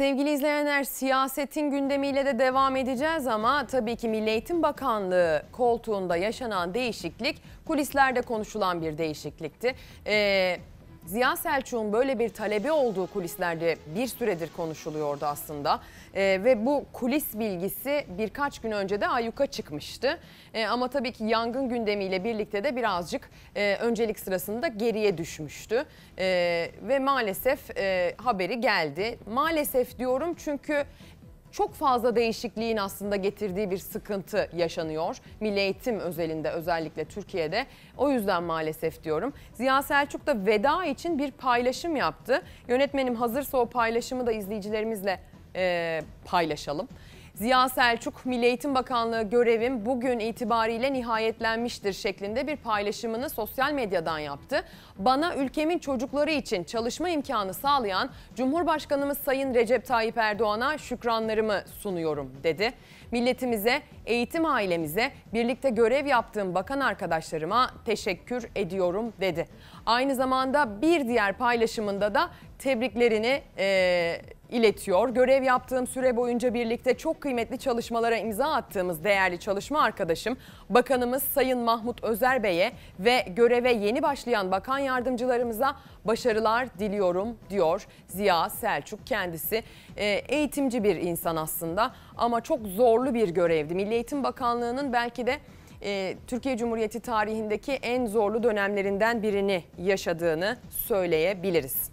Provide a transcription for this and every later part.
Sevgili izleyenler siyasetin gündemiyle de devam edeceğiz ama tabii ki Milli Eğitim Bakanlığı koltuğunda yaşanan değişiklik kulislerde konuşulan bir değişiklikti. Ee, Ziya Selçuk'un böyle bir talebi olduğu kulislerde bir süredir konuşuluyordu aslında. E, ve bu kulis bilgisi birkaç gün önce de ayyuka çıkmıştı. E, ama tabii ki yangın gündemiyle birlikte de birazcık e, öncelik sırasında geriye düşmüştü. E, ve maalesef e, haberi geldi. Maalesef diyorum çünkü çok fazla değişikliğin aslında getirdiği bir sıkıntı yaşanıyor. Milli eğitim özelinde özellikle Türkiye'de. O yüzden maalesef diyorum. Ziya Selçuk da veda için bir paylaşım yaptı. Yönetmenim hazırsa o paylaşımı da izleyicilerimizle e, paylaşalım. Ziya Selçuk, Milli Eğitim Bakanlığı görevim bugün itibariyle nihayetlenmiştir şeklinde bir paylaşımını sosyal medyadan yaptı. Bana ülkemin çocukları için çalışma imkanı sağlayan Cumhurbaşkanımız Sayın Recep Tayyip Erdoğan'a şükranlarımı sunuyorum dedi. Milletimize, eğitim ailemize, birlikte görev yaptığım bakan arkadaşlarıma teşekkür ediyorum dedi. Aynı zamanda bir diğer paylaşımında da tebriklerini... E, iletiyor. Görev yaptığım süre boyunca birlikte çok kıymetli çalışmalara imza attığımız değerli çalışma arkadaşım Bakanımız Sayın Mahmut Özer Bey'e ve göreve yeni başlayan bakan yardımcılarımıza başarılar diliyorum diyor Ziya Selçuk kendisi. E, eğitimci bir insan aslında ama çok zorlu bir görevdi. Milli Eğitim Bakanlığı'nın belki de e, Türkiye Cumhuriyeti tarihindeki en zorlu dönemlerinden birini yaşadığını söyleyebiliriz.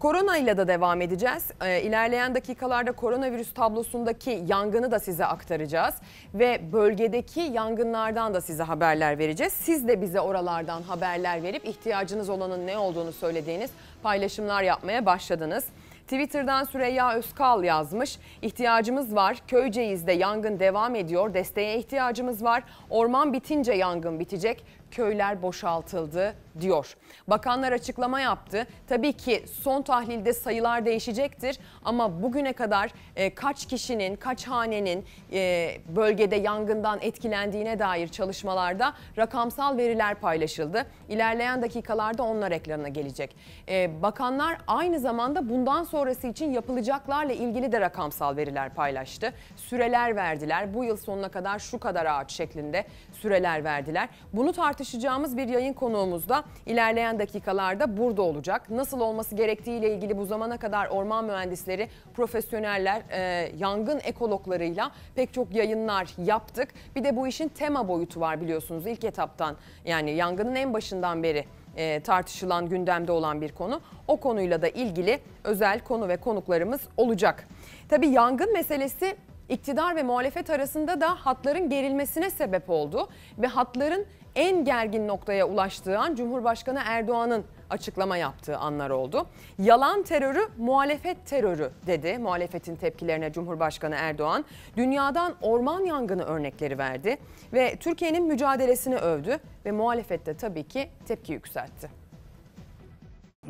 Korona ile de devam edeceğiz. Ee, ilerleyen dakikalarda koronavirüs tablosundaki yangını da size aktaracağız ve bölgedeki yangınlardan da size haberler vereceğiz. Siz de bize oralardan haberler verip ihtiyacınız olanın ne olduğunu söylediğiniz paylaşımlar yapmaya başladınız. Twitter'dan Süreyya Özkal yazmış. İhtiyacımız var. Köyceğiz'de yangın devam ediyor. Desteğe ihtiyacımız var. Orman bitince yangın bitecek. Köyler boşaltıldı diyor. Bakanlar açıklama yaptı. Tabii ki son tahlilde sayılar değişecektir ama bugüne kadar e, kaç kişinin, kaç hanenin e, bölgede yangından etkilendiğine dair çalışmalarda rakamsal veriler paylaşıldı. İlerleyen dakikalarda onlar ekranına gelecek. E, bakanlar aynı zamanda bundan sonrası için yapılacaklarla ilgili de rakamsal veriler paylaştı. Süreler verdiler. Bu yıl sonuna kadar şu kadar ağaç şeklinde süreler verdiler. Bunu tartışacağımız bir yayın konuğumuz da ilerleyen dakikalarda burada olacak. Nasıl olması gerektiğiyle ilgili bu zamana kadar orman mühendisleri, profesyoneller, e, yangın ekologlarıyla pek çok yayınlar yaptık. Bir de bu işin tema boyutu var biliyorsunuz ilk etaptan yani yangının en başından beri e, tartışılan gündemde olan bir konu. O konuyla da ilgili özel konu ve konuklarımız olacak. Tabii yangın meselesi iktidar ve muhalefet arasında da hatların gerilmesine sebep oldu ve hatların en gergin noktaya ulaştığı an Cumhurbaşkanı Erdoğan'ın açıklama yaptığı anlar oldu. Yalan terörü muhalefet terörü dedi. Muhalefetin tepkilerine Cumhurbaşkanı Erdoğan dünyadan orman yangını örnekleri verdi ve Türkiye'nin mücadelesini övdü ve muhalefette tabii ki tepki yükseltti.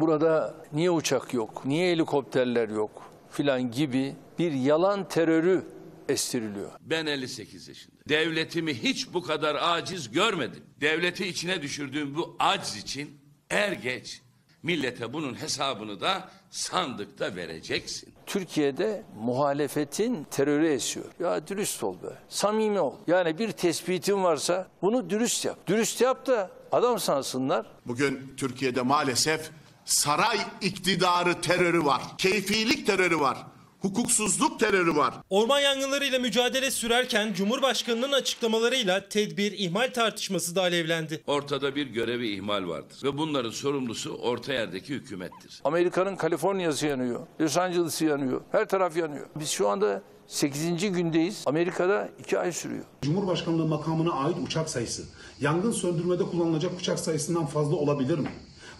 Burada niye uçak yok, niye helikopterler yok filan gibi bir yalan terörü estiriliyor. Ben 58 yaşında. Devletimi hiç bu kadar aciz görmedim. Devleti içine düşürdüğüm bu aciz için er geç millete bunun hesabını da sandıkta vereceksin. Türkiye'de muhalefetin terörü esiyor. Ya dürüst ol be. Samimi ol. Yani bir tespitin varsa bunu dürüst yap. Dürüst yap da adam sansınlar. Bugün Türkiye'de maalesef saray iktidarı terörü var. Keyfilik terörü var hukuksuzluk terörü var. Orman yangınlarıyla mücadele sürerken Cumhurbaşkanının açıklamalarıyla tedbir ihmal tartışması da alevlendi. Ortada bir görevi ihmal vardır ve bunların sorumlusu orta yerdeki hükümettir. Amerika'nın Kaliforniya'sı yanıyor, Los Angeles'ı yanıyor, her taraf yanıyor. Biz şu anda 8. gündeyiz. Amerika'da 2 ay sürüyor. Cumhurbaşkanlığı makamına ait uçak sayısı yangın söndürmede kullanılacak uçak sayısından fazla olabilir mi?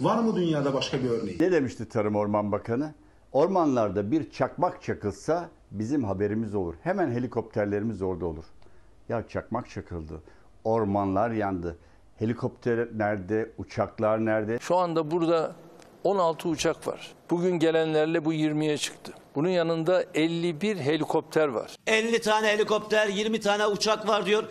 Var mı dünyada başka bir örneği? Ne demişti Tarım Orman Bakanı? Ormanlarda bir çakmak çakılsa bizim haberimiz olur. Hemen helikopterlerimiz orada olur. Ya çakmak çakıldı. Ormanlar yandı. Helikopter nerede? Uçaklar nerede? Şu anda burada 16 uçak var. Bugün gelenlerle bu 20'ye çıktı. Bunun yanında 51 helikopter var. 50 tane helikopter, 20 tane uçak var diyor.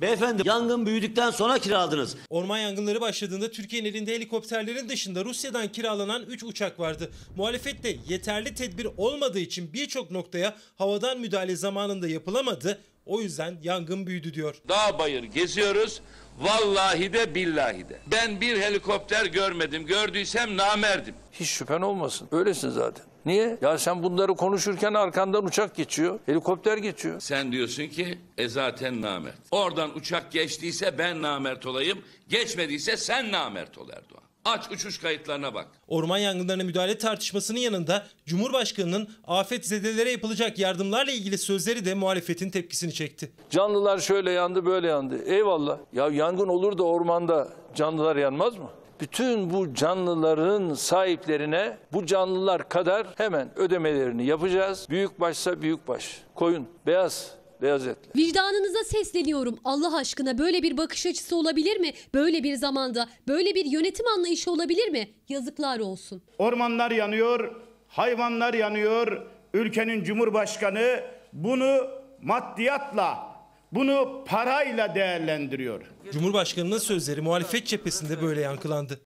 Beyefendi yangın büyüdükten sonra kiraladınız. Orman yangınları başladığında Türkiye'nin elinde helikopterlerin dışında Rusya'dan kiralanan 3 uçak vardı. Muhalefet de yeterli tedbir olmadığı için birçok noktaya havadan müdahale zamanında yapılamadı. O yüzden yangın büyüdü diyor. Dağ bayır geziyoruz. Vallahi de billahi de. Ben bir helikopter görmedim. Gördüysem namerdim. Hiç şüphen olmasın. Öylesin zaten. Niye? Ya sen bunları konuşurken arkandan uçak geçiyor, helikopter geçiyor. Sen diyorsun ki e zaten namert. Oradan uçak geçtiyse ben namert olayım, geçmediyse sen namert ol Erdoğan. Aç uçuş kayıtlarına bak. Orman yangınlarına müdahale tartışmasının yanında Cumhurbaşkanı'nın afet zedelere yapılacak yardımlarla ilgili sözleri de muhalefetin tepkisini çekti. Canlılar şöyle yandı böyle yandı. Eyvallah. Ya yangın olur da ormanda canlılar yanmaz mı? bütün bu canlıların sahiplerine bu canlılar kadar hemen ödemelerini yapacağız. Büyük başsa büyük baş. koyun, beyaz, Beyazıt'la. Vicdanınıza sesleniyorum. Allah aşkına böyle bir bakış açısı olabilir mi? Böyle bir zamanda böyle bir yönetim anlayışı olabilir mi? Yazıklar olsun. Ormanlar yanıyor, hayvanlar yanıyor. Ülkenin Cumhurbaşkanı bunu maddiyatla bunu parayla değerlendiriyor. Cumhurbaşkanının sözleri muhalefet cephesinde böyle yankılandı.